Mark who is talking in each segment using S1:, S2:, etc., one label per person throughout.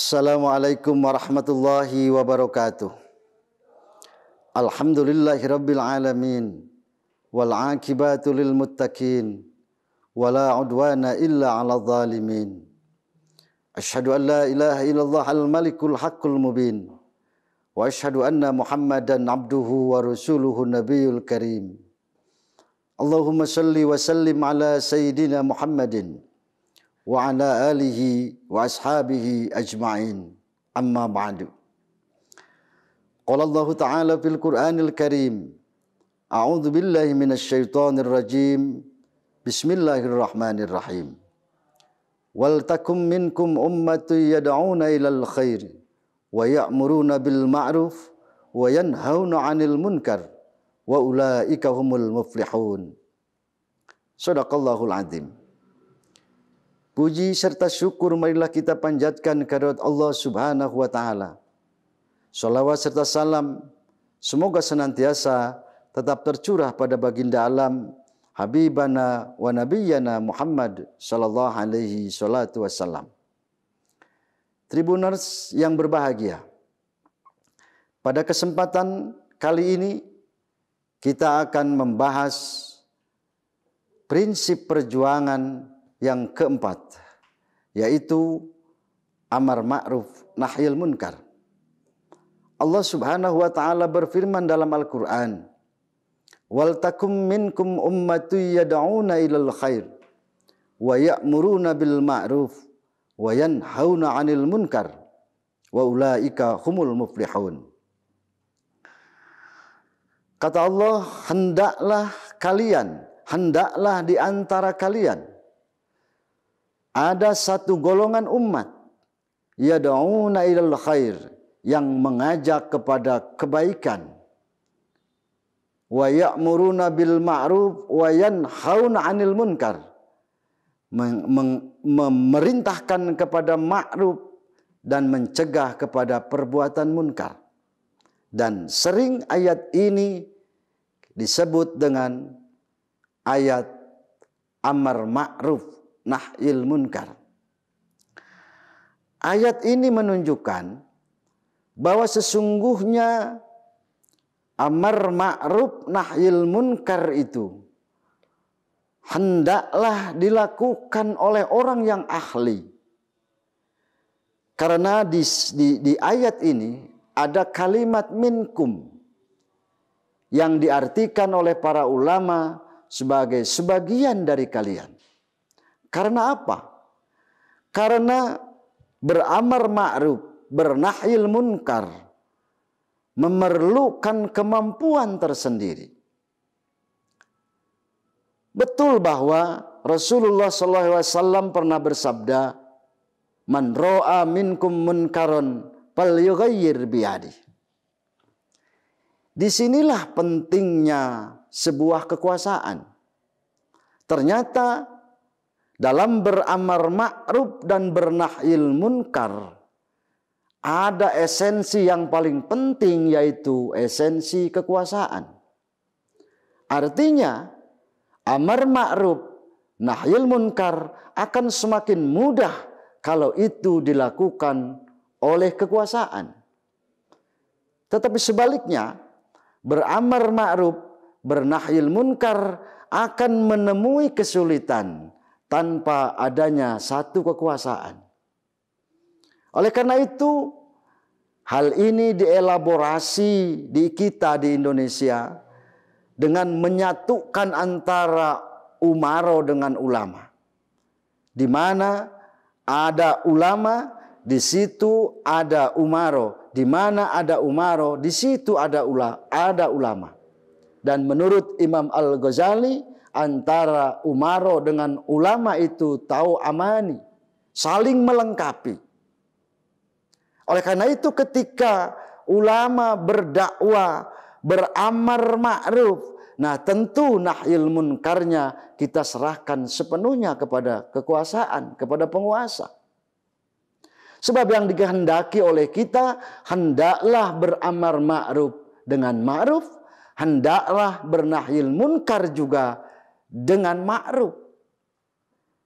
S1: السلام عليكم ورحمة الله وبركاته الحمد لله رب العالمين والعاقبة للمتقين ولا عدوان إلا على الظالمين أشهد أن لا إله إلا الله الملك الحق المبين وأشهد أن محمدا عبده ورسوله النبي الكريم اللهم صل وسلم على سيدنا محمدٍ وعلى آله وأصحابه أجمعين أما بعد قال الله تعالى في القرآن الكريم أعوذ بالله من الشيطان الرجيم بسم الله الرحمن الرحيم ولتكن منكم أمة يدعون إلى الخير ويأمرون بالمعروف وينهون عن المنكر وأولئك هم المفلحون صدق الله العظيم Puji serta syukur marilah kita panjatkan kehadirat Allah Subhanahu wa taala. Salawat serta salam semoga senantiasa tetap tercurah pada baginda alam habibana wa Muhammad sallallahu alaihi salatu wasallam. Tribuners yang berbahagia. Pada kesempatan kali ini kita akan membahas prinsip perjuangan yang keempat yaitu amar ma'ruf nahyil munkar. Allah Subhanahu wa taala berfirman dalam Al-Qur'an, "Wal takum minkum ummatun yad'una ilal khair wa ya'muruna bil ma'ruf wa yanhauna 'anil munkar wa ulaika humul muflihun." Kata Allah, "Hendaklah kalian, hendaklah di antara kalian" ada satu golongan umat yad'una ilal khair yang mengajak kepada kebaikan wa ya'muruna bil ma'ruf wa yanhauna 'anil munkar memerintahkan kepada ma'ruf dan mencegah kepada perbuatan munkar dan sering ayat ini disebut dengan ayat amar ma'ruf Nahil munkar. Ayat ini menunjukkan bahwa sesungguhnya amar ma'ruf Nahil munkar itu hendaklah dilakukan oleh orang yang ahli. Karena di, di, di ayat ini ada kalimat minkum yang diartikan oleh para ulama sebagai sebagian dari kalian. Karena apa? Karena beramar ma'ruf, bernahil munkar memerlukan kemampuan tersendiri. Betul bahwa Rasulullah SAW pernah bersabda, "Man ro'a minkum munkaron fal yugayir biadi. Disinilah pentingnya sebuah kekuasaan. Ternyata dalam beramar ma'ruf dan bernahil munkar ada esensi yang paling penting yaitu esensi kekuasaan. Artinya amar ma'ruf nahil munkar akan semakin mudah kalau itu dilakukan oleh kekuasaan. Tetapi sebaliknya beramar ma'ruf bernahil munkar akan menemui kesulitan tanpa adanya satu kekuasaan. Oleh karena itu, hal ini dielaborasi di kita di Indonesia dengan menyatukan antara umaro dengan ulama. Di mana ada ulama, di situ ada umaro. Di mana ada umaro, di situ ada ada ulama. Dan menurut Imam Al-Ghazali, antara Umaro dengan ulama itu tahu amani, saling melengkapi. Oleh karena itu ketika ulama berdakwah, beramar ma'ruf, nah tentu nahil munkarnya kita serahkan sepenuhnya kepada kekuasaan, kepada penguasa. Sebab yang dikehendaki oleh kita hendaklah beramar ma'ruf dengan ma'ruf, hendaklah bernahil munkar juga dengan ma'ruf.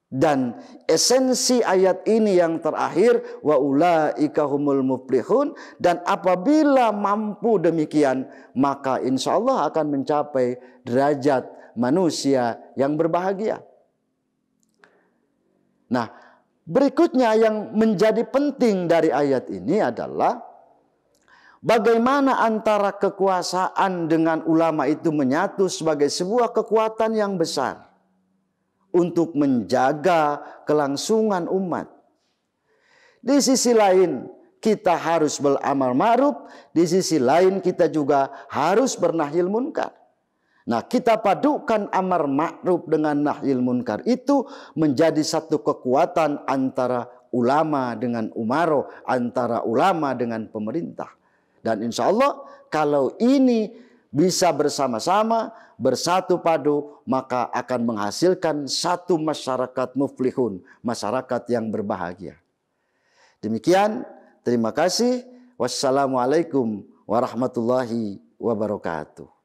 S1: Dan esensi ayat ini yang terakhir wa ulaika humul muflihun dan apabila mampu demikian maka insya Allah akan mencapai derajat manusia yang berbahagia. Nah, berikutnya yang menjadi penting dari ayat ini adalah Bagaimana antara kekuasaan dengan ulama itu menyatu sebagai sebuah kekuatan yang besar untuk menjaga kelangsungan umat. Di sisi lain, kita harus beramal ma'ruf, di sisi lain kita juga harus bernahil munkar. Nah, kita padukan amar ma'ruf dengan nahil munkar itu menjadi satu kekuatan antara ulama dengan umaro, antara ulama dengan pemerintah. Dan insya Allah kalau ini bisa bersama-sama bersatu padu maka akan menghasilkan satu masyarakat muflihun, masyarakat yang berbahagia. Demikian, terima kasih. Wassalamualaikum warahmatullahi wabarakatuh.